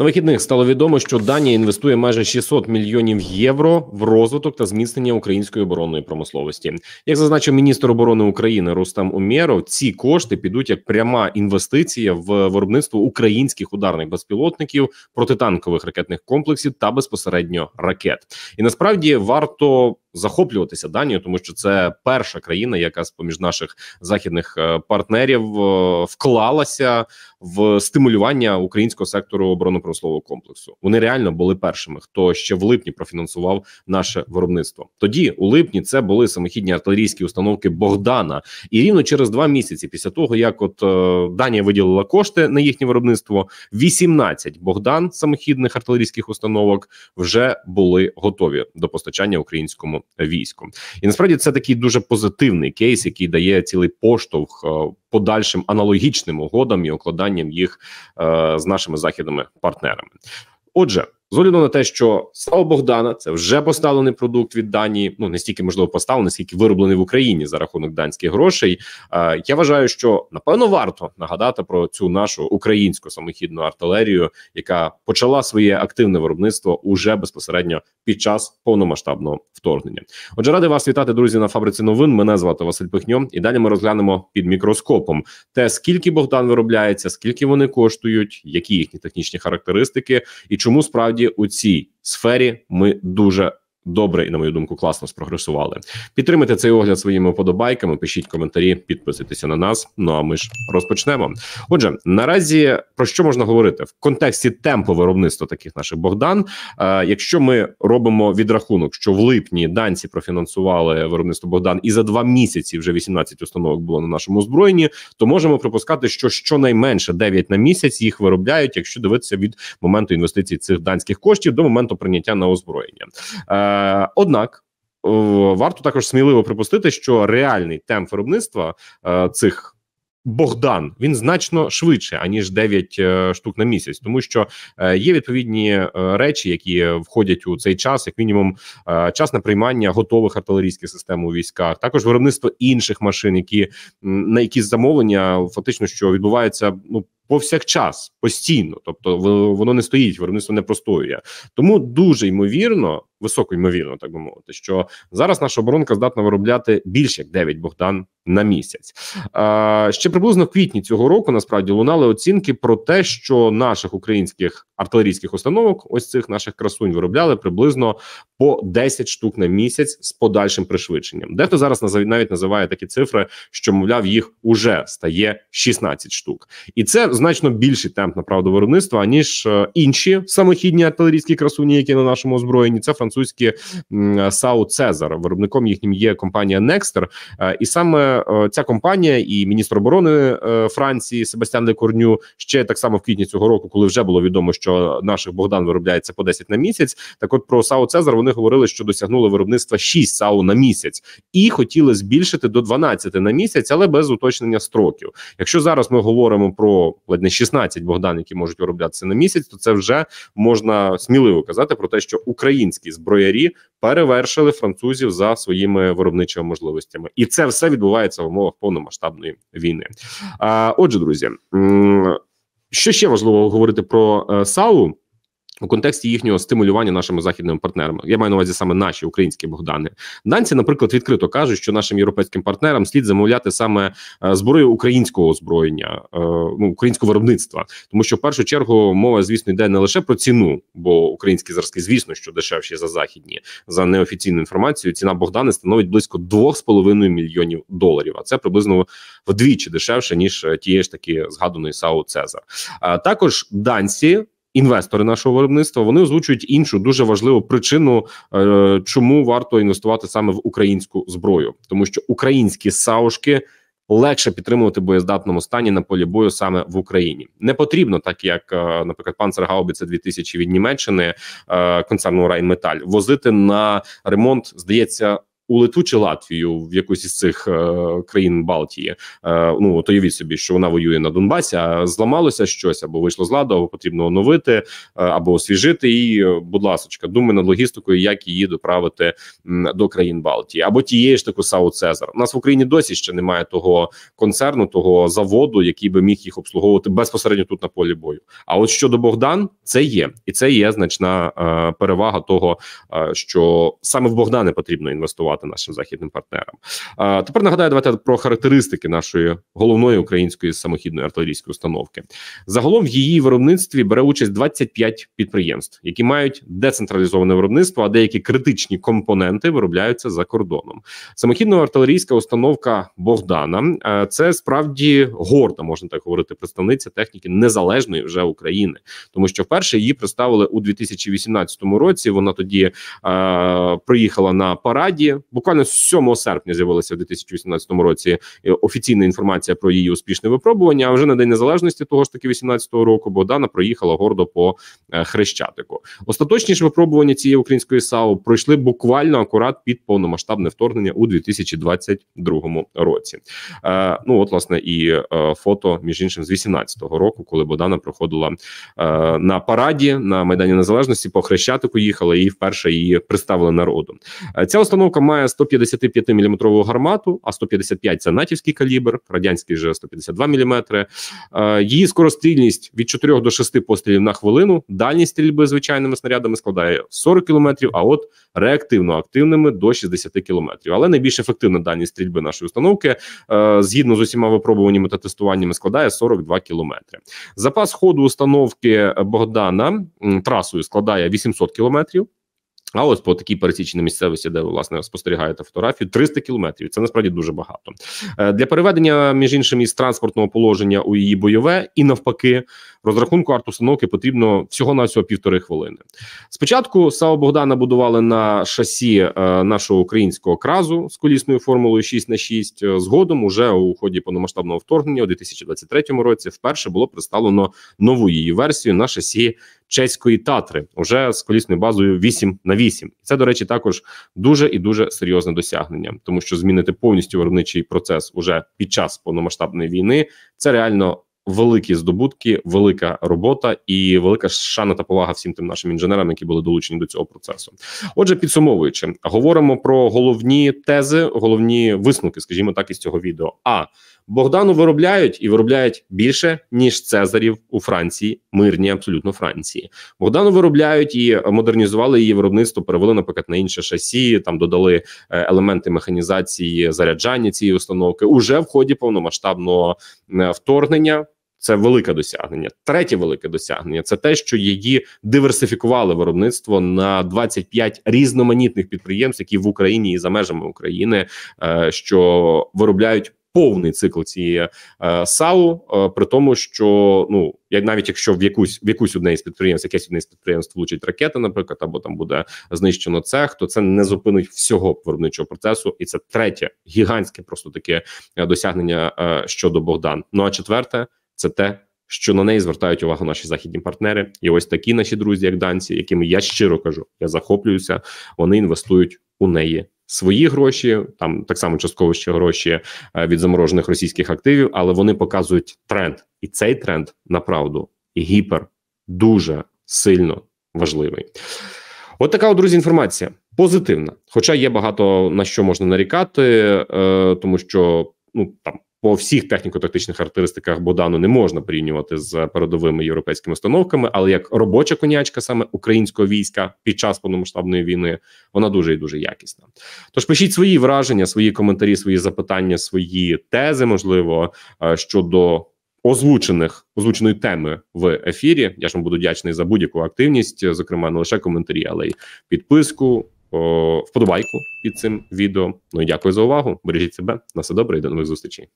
На вихідних стало відомо, що Данія інвестує майже 600 мільйонів євро в розвиток та зміцнення української оборонної промисловості. Як зазначив міністр оборони України Рустам Умєров, ці кошти підуть як пряма інвестиція в виробництво українських ударних безпілотників, протитанкових ракетних комплексів та безпосередньо ракет. І насправді варто захоплюватися Данією, тому що це перша країна, яка з поміж наших західних е, партнерів е, вклалася в стимулювання українського сектору оборонно-промислового комплексу. Вони реально були першими, хто ще в липні профінансував наше виробництво. Тоді у липні це були самохідні артилерійські установки Богдана, і рівно через два місяці після того як от е, Данія виділила кошти на їхнє виробництво, 18 Богдан самохідних артилерійських установок вже були готові до постачання українському нашому війську, і насправді це такий дуже позитивний кейс, який дає цілий поштовх е, подальшим аналогічним угодам і укладанням їх е, з нашими західними партнерами. Отже. З огляду на те, що слава Богдана, це вже поставлений продукт від Данії. Ну не стільки можливо поставлений, скільки вироблений в Україні за рахунок данських грошей. Е, я вважаю, що напевно варто нагадати про цю нашу українську самохідну артилерію, яка почала своє активне виробництво уже безпосередньо під час повномасштабного вторгнення. Отже, радий вас вітати, друзі, на фабриці новин. Мене звати Василь Пихньо, і далі ми розглянемо під мікроскопом те, скільки Богдан виробляється, скільки вони коштують, які їхні технічні характеристики, і чому справді насправді у цій сфері ми дуже добре і на мою думку класно спрогресували. Підтримайте цей огляд своїми вподобайками. пишіть коментарі, підписуйтеся на нас. Ну а ми ж розпочнемо. Отже, наразі про що можна говорити в контексті темпу виробництва таких наших Богдан. Е, якщо ми робимо відрахунок, що в липні данці профінансували виробництво Богдан, і за два місяці вже 18 установок було на нашому озброєнні, то можемо припускати, що щонайменше 9 на місяць їх виробляють, якщо дивитися від моменту інвестицій цих данських коштів до моменту прийняття на озброєння. Е, Е, однак. Варто також сміливо припустити, що реальний темп виробництва е, цих Богдан він значно швидше аніж 9 е, штук на місяць, тому що е, є відповідні е, речі, які входять у цей час, як мінімум, е, час на приймання готових артилерійських систем у військах, також виробництво інших машин, які на які замовлення фактично що відбувається ну повсякчас постійно, тобто воно не стоїть, виробництво не простоює. Тому дуже ймовірно, високо ймовірно, так би мовити, що зараз наша оборонка здатна виробляти більше як 9 Богдан на місяць. Е, ще приблизно в квітні цього року насправді лунали оцінки про те, що наших українських артилерійських установок, ось цих наших красунь, виробляли приблизно по 10 штук на місяць з подальшим пришвидшенням. Дехто зараз навіть називає такі цифри, що мовляв їх уже стає 16 штук, і це значно більший темп на правду виробництва ніж е, інші самохідні артилерійські красуні, які на нашому озброєнні. Це французькі е, САУ Цезар. Виробником їхнім є компанія Некстер. І саме е, ця компанія, і міністр оборони Франції Себастьян Лекорню ще так само в квітні цього року, коли вже було відомо, що наших Богдан виробляється по 10 на місяць. Так, от про САУ Цезар вони говорили, що досягнули виробництва 6 САУ на місяць, і хотіли збільшити до 12 на місяць, але без уточнення строків. Якщо зараз ми говоримо про ледь не 16 Богдан, які можуть вироблятися на місяць, то це вже можна сміливо казати про те, що українські зброярі перевершили французів за своїми виробничими можливостями, і це все відбувається в умовах повномасштабної війни. А, Отже, друзі, що ще важливо говорити про е, САУ? у контексті їхнього стимулювання нашими західними партнерами. Я маю на увазі саме наші українські Богдани. Данці, наприклад, відкрито кажуть, що нашим європейським партнерам слід замовляти саме е, зброю українського озброєння, е, ну українського виробництва, тому що в першу чергу мова, звісно, йде не лише про ціну, бо українські зразки, звісно, що дешевші за західні за неофіційну інформацію. Ціна Богдани становить близько 2,5 мільйонів доларів. А це приблизно вдвічі дешевше ніж е, тієї ж таки згаданої САУ Цезар. Також данці інвестори нашого виробництва вони озвучують іншу дуже важливу причину, е, чому варто інвестувати саме в українську зброю, тому що українські саушки. Легше підтримувати боєздатному стані на полі бою саме в Україні не потрібно, так як, е, наприклад, панцергаубіця 2000 від Німеччини е, концерну Райн металь возити на ремонт, здається, у Литву чи Латвію в якусь із цих е, країн Балтії. Е, ну то явіть собі, що вона воює на Донбасі, а зламалося щось або вийшло з ладу, або потрібно оновити, е, або освіжити. І, будь ласка, думай над логістикою, як її доправити до країн Балтії або тієї ж таку Сау Цезар. У нас в Україні досі ще немає того концерну, того заводу, який би міг їх обслуговувати безпосередньо тут на полі бою. А от щодо Богдан, це є, і це є значна перевага того, що саме в Богдани потрібно інвестувати запропонувати нашим західним партнерам. А тепер нагадаю, давайте про характеристики нашої головної української самохідної артилерійської установки. Загалом в її виробництві бере участь 25 підприємств, які мають децентралізоване виробництво, а деякі критичні компоненти виробляються за кордоном. Самохідна артилерійська установка Богдана е, це справді горда, можна так говорити, представниця техніки незалежної вже України, тому що вперше її представили у 2018 році. Вона тоді е, приїхала на параді буквально 7 серпня з'явилася в 2018 році е, офіційна інформація про її успішне випробування. А вже на день незалежності того ж таки 18-го року Богдана проїхала гордо по е, хрещатику. Остаточні ж випробування цієї української САУ пройшли буквально акурат під повномасштабне вторгнення у 2022 році. Е, Ну от власне і е, фото між іншим з 18-го року, коли Богдана проходила е, на параді на майдані незалежності по хрещатику. Їхала і вперше її представили народу. Ця установка має має 155-мм гармату, а 155 – це натівський калібр, радянський вже 152 мм. Е, її скорострільність від 4 до 6 пострілів на хвилину. Дальність стрільби звичайними снарядами складає 40 км, а от реактивно активними до 60 км. Але найбільш ефективна дальність стрільби нашої установки е, згідно з усіма випробуваннями та тестуваннями складає 42 км. Запас ходу установки Богдана трасою складає 800 кілометрів. А ось по такій пересічній місцевості, де ви, власне спостерігаєте фотографію, 300 кілометрів. Це насправді дуже багато е, для переведення між іншим із транспортного положення у її бойове і навпаки розрахунку артустановки потрібно всього на всього півтори хвилини. Спочатку САО Богдана будували на шасі е, нашого українського кразу з колісною формулою 6 на 6 е, Згодом уже у ході повномасштабного вторгнення у 2023 році вперше було представлено нову її версію на шасі чеської татри уже з колісною базою 8 на 8. Це до речі, також дуже і дуже серйозне досягнення, тому що змінити повністю виробничий процес уже під час повномасштабної війни це реально. Великі здобутки, велика робота і велика шана та повага всім тим нашим інженерам, які були долучені до цього процесу. Отже, підсумовуючи, говоримо про головні тези, головні висновки, скажімо так, із цього відео. А Богдану виробляють і виробляють більше ніж Цезарів у Франції, мирні абсолютно Франції. Богдану виробляють і модернізували її виробництво, перевели, наприклад, на інше шасі. Там додали е, елементи механізації заряджання цієї установки уже в ході повномасштабного е, вторгнення. Це велике досягнення. Третє велике досягнення це те, що її диверсифікували виробництво на 25 різноманітних підприємств, які в Україні і за межами України, е, що виробляють повний цикл цієї е, салу, е, при тому, що ну як навіть якщо в якусь в якусь одне із підприємств, якесь одне із підприємств влучить ракети, наприклад, або там буде знищено цех, то це не зупинить всього виробничого процесу, і це третє гігантське, просто таке е, досягнення е, щодо Богдан. Ну а четверте, це те. Що на неї звертають увагу наші західні партнери, і ось такі наші друзі, як данці, якими я щиро кажу, я захоплююся. Вони інвестують у неї свої гроші, там так само частково ще гроші е, від заморожених російських активів, але вони показують тренд, і цей тренд направду гіпер дуже сильно важливий. От така, друзі, інформація позитивна. Хоча є багато на що можна нарікати, е, тому що ну там по всіх техніко-тактичних характеристиках Богдану не можна порівнювати з передовими європейськими установками, але як робоча конячка саме українського війська під час повномасштабної війни вона дуже і дуже якісна. Тож пишіть свої враження, свої коментарі, свої запитання, свої тези, можливо, е, щодо. Озвучених озвученої теми в ефірі я ж вам буду вдячний за будь-яку активність, зокрема не лише коментарі, але й підписку, вподобайку під цим відео. Ну і дякую за увагу. Бережіть себе. На все добре і до нових зустрічей.